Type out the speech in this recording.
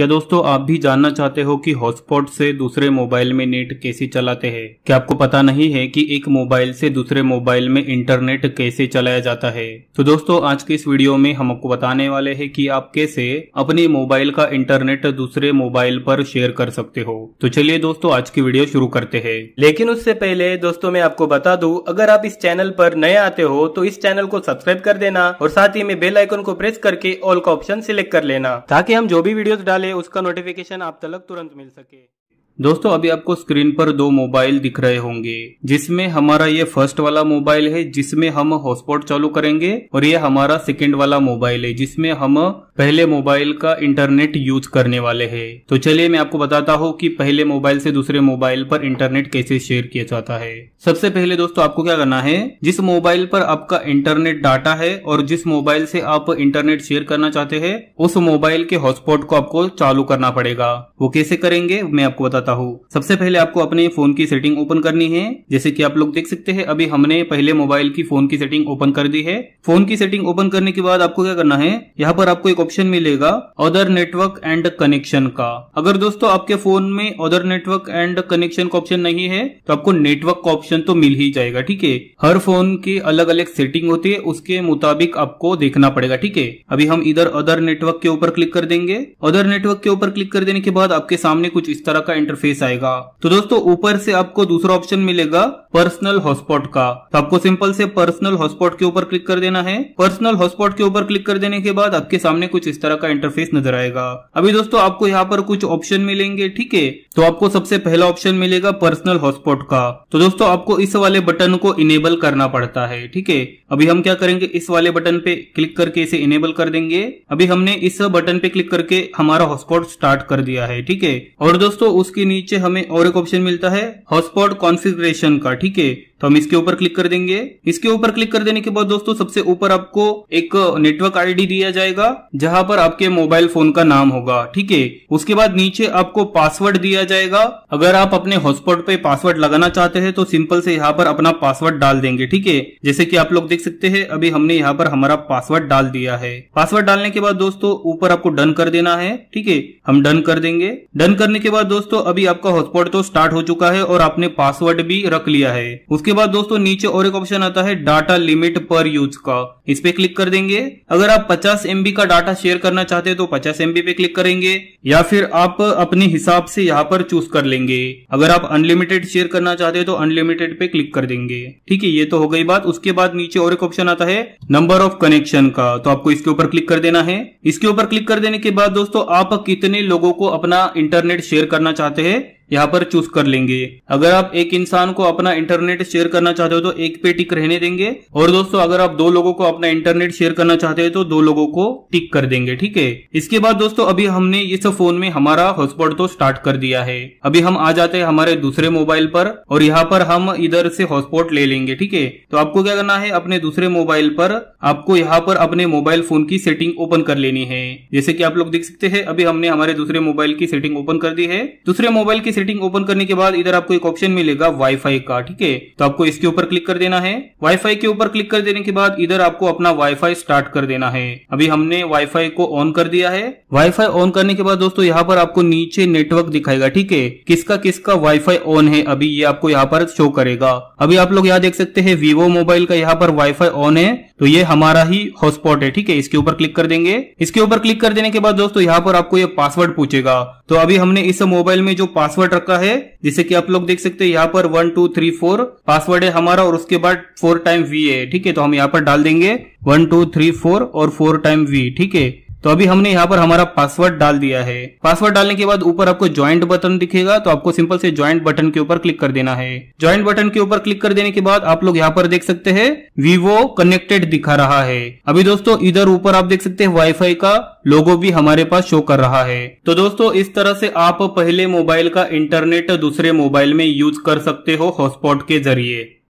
क्या दोस्तों आप भी जानना चाहते हो कि हॉटस्पॉट से दूसरे मोबाइल में नेट कैसे चलाते हैं क्या आपको पता नहीं है कि एक मोबाइल से दूसरे मोबाइल में इंटरनेट कैसे चलाया जाता है तो दोस्तों आज के इस वीडियो में हम आपको बताने वाले हैं कि आप कैसे अपने मोबाइल का इंटरनेट दूसरे मोबाइल पर शेयर कर सकते हो तो चलिए दोस्तों आज की वीडियो शुरू करते हैं लेकिन उससे पहले दोस्तों मैं आपको बता दू अगर आप इस चैनल पर नए आते हो तो इस चैनल को सब्सक्राइब कर देना और साथ ही में बेलाइकन को प्रेस करके ऑल का ऑप्शन सिलेक्ट कर लेना ताकि हम जो भी वीडियो डाले उसका नोटिफिकेशन आप तक तुरंत मिल सके दोस्तों अभी आपको स्क्रीन पर दो मोबाइल दिख रहे होंगे जिसमें हमारा ये फर्स्ट वाला मोबाइल है जिसमें हम हॉटस्पॉट चालू करेंगे और ये हमारा सेकेंड वाला मोबाइल है जिसमें हम पहले मोबाइल का इंटरनेट यूज करने वाले हैं तो चलिए मैं आपको बताता हूँ कि पहले मोबाइल से दूसरे मोबाइल पर इंटरनेट कैसे शेयर किया जाता है सबसे पहले दोस्तों आपको क्या करना है जिस मोबाइल पर आपका इंटरनेट डाटा है और जिस मोबाइल से आप इंटरनेट शेयर करना चाहते है उस मोबाइल के हॉटस्पॉट को आपको चालू करना पड़ेगा वो कैसे करेंगे मैं आपको बताता चाहता हो सबसे पहले आपको अपने फोन की सेटिंग ओपन करनी है जैसे कि आप लोग देख सकते हैं अभी हमने पहले मोबाइल की फोन की सेटिंग ओपन कर दी है फोन की सेटिंग ओपन करने के बाद आपको क्या करना है यहाँ पर आपको एक ऑप्शन मिलेगा अदर नेटवर्क एंड कनेक्शन का अगर दोस्तों आपके फोन में अदर नेटवर्क एंड कनेक्शन का ऑप्शन नहीं है तो आपको नेटवर्क का ऑप्शन तो मिल ही जाएगा ठीक है हर फोन की अलग अलग सेटिंग होती है उसके मुताबिक आपको देखना पड़ेगा ठीक है अभी हम इधर अदर नेटवर्क के ऊपर क्लिक कर देंगे अदर नेटवर्क के ऊपर क्लिक कर देने के बाद आपके सामने कुछ इस तरह का इंटरफेस इंटरफेस आएगा तो दोस्तों ऊपर से आपको दूसरा ऑप्शन मिलेगा पर्सनल हॉटस्पॉट का तो आपको सिंपल से पर्सनल हॉटस्पॉट के ऊपर क्लिक कर देना है पर्सनल हॉटस्पॉट के ऊपर क्लिक कर देने के बाद आपके सामने कुछ इस तरह का इंटरफेस नजर आएगा अभी दोस्तों आपको यहाँ पर कुछ ऑप्शन मिलेंगे ठीक है तो आपको सबसे पहला ऑप्शन मिलेगा पर्सनल हॉटस्पॉट का तो दोस्तों आपको इस वाले बटन को इनेबल करना पड़ता है ठीक है अभी हम क्या करेंगे इस वाले बटन पे क्लिक करके इसे इनेबल कर देंगे अभी हमने इस बटन पे क्लिक करके हमारा हॉटस्पॉट स्टार्ट कर दिया है ठीक है और दोस्तों उसके इसके नीचे हमें और एक ऑप्शन मिलता है हॉटस्पॉट कॉन्फ़िगरेशन का ठीक है तो हम इसके ऊपर क्लिक कर देंगे इसके ऊपर क्लिक कर देने के बाद दोस्तों सबसे ऊपर आपको एक नेटवर्क आईडी दिया जाएगा जहां पर आपके मोबाइल फोन का नाम होगा ठीक है उसके बाद नीचे आपको पासवर्ड दिया जाएगा अगर आप अपने हॉटस्पॉट पे पासवर्ड लगाना चाहते हैं तो सिंपल से यहाँ पर अपना पासवर्ड डाल देंगे ठीक है जैसे की आप लोग देख सकते हैं अभी हमने यहाँ पर हमारा पासवर्ड डाल दिया है पासवर्ड डालने के बाद दोस्तों ऊपर आपको डन कर देना है ठीक है हम डन कर देंगे डन करने के बाद दोस्तों अभी आपका हॉटस्पॉट तो स्टार्ट हो चुका है और आपने पासवर्ड भी रख लिया है उसके उसके बाद दोस्तों नीचे और एक ऑप्शन आता है डाटा लिमिट पर यूज का इस पे क्लिक कर देंगे अगर आप 50 एमबी का डाटा शेयर करना चाहते हैं तो 50 एमबी पे क्लिक करेंगे या फिर आप अपने हिसाब से यहाँ पर चूज कर लेंगे अगर आप अनलिमिटेड शेयर करना चाहते हैं तो अनलिमिटेड पे क्लिक कर देंगे ठीक है ये तो हो गई बात उसके बाद नीचे और एक ऑप्शन आता है नंबर ऑफ कनेक्शन का तो आपको इसके ऊपर क्लिक कर देना है इसके ऊपर क्लिक कर देने के बाद दोस्तों आप कितने लोगों को अपना इंटरनेट शेयर करना चाहते हैं यहाँ पर चूज कर लेंगे अगर आप एक इंसान को अपना इंटरनेट शेयर करना चाहते हो तो एक पे टिक रहने देंगे और दोस्तों अगर आप दो लोगों को अपना इंटरनेट शेयर करना चाहते हो तो दो लोगों को टिक कर देंगे ठीक है इसके बाद दोस्तों अभी हमने इस फोन में हमारा हॉटस्पॉट तो स्टार्ट कर दिया है अभी हम आ जाते हैं हमारे दूसरे मोबाइल पर और यहाँ पर हम इधर से हॉटस्पॉट ले लेंगे ठीक है तो आपको क्या करना है अपने दूसरे मोबाइल पर आपको यहाँ पर अपने मोबाइल फोन की सेटिंग ओपन कर लेनी है जैसे की आप लोग देख सकते हैं अभी हमने हमारे दूसरे मोबाइल की सेटिंग ओपन कर दी है दूसरे मोबाइल की सेटिंग ओपन करने के बाद इधर आपको एक ऑप्शन मिलेगा वाईफाई का ठीक है तो आपको इसके ऊपर क्लिक कर देना है वाईफाई के ऊपर क्लिक कर देने के बाद इधर आपको अपना वाईफाई स्टार्ट कर देना है अभी हमने वाईफाई को ऑन कर दिया है वाईफाई ऑन करने के बाद दोस्तों यहाँ पर आपको नीचे नेटवर्क दिखाएगा ठीक है किसका किसका वाईफाई ऑन है अभी ये आपको यहाँ पर शो करेगा अभी आप लोग यहाँ देख सकते हैं वीवो मोबाइल का यहाँ पर वाईफाई ऑन है तो ये हमारा ही हॉटस्पॉट है ठीक है इसके ऊपर क्लिक कर देंगे इसके ऊपर क्लिक कर देने के बाद दोस्तों यहाँ पर आपको ये पासवर्ड पूछेगा तो अभी हमने इस मोबाइल में जो पासवर्ड पासवर्ड रखा है जैसे कि आप लोग देख सकते हैं यहाँ पर one two three four password है हमारा और उसके बाद फोर टाइम वी है ठीक है तो हम यहाँ पर डाल देंगे वन टू थ्री फोर और फोर टाइम वी ठीक है तो अभी हमने यहाँ पर हमारा पासवर्ड डाल दिया है पासवर्ड डालने के बाद ऊपर आपको ज्वाइंट बटन दिखेगा तो आपको सिंपल से ज्वाइंट बटन के ऊपर क्लिक कर देना है ज्वाइंट बटन के ऊपर क्लिक कर देने के बाद आप लोग यहाँ पर देख सकते हैं वीवो कनेक्टेड दिखा रहा है अभी दोस्तों इधर ऊपर आप देख सकते हैं वाईफाई का लोगो भी हमारे पास शो कर रहा है तो दोस्तों इस तरह से आप पहले मोबाइल का इंटरनेट दूसरे मोबाइल में यूज कर सकते हो हॉटस्पॉट के जरिए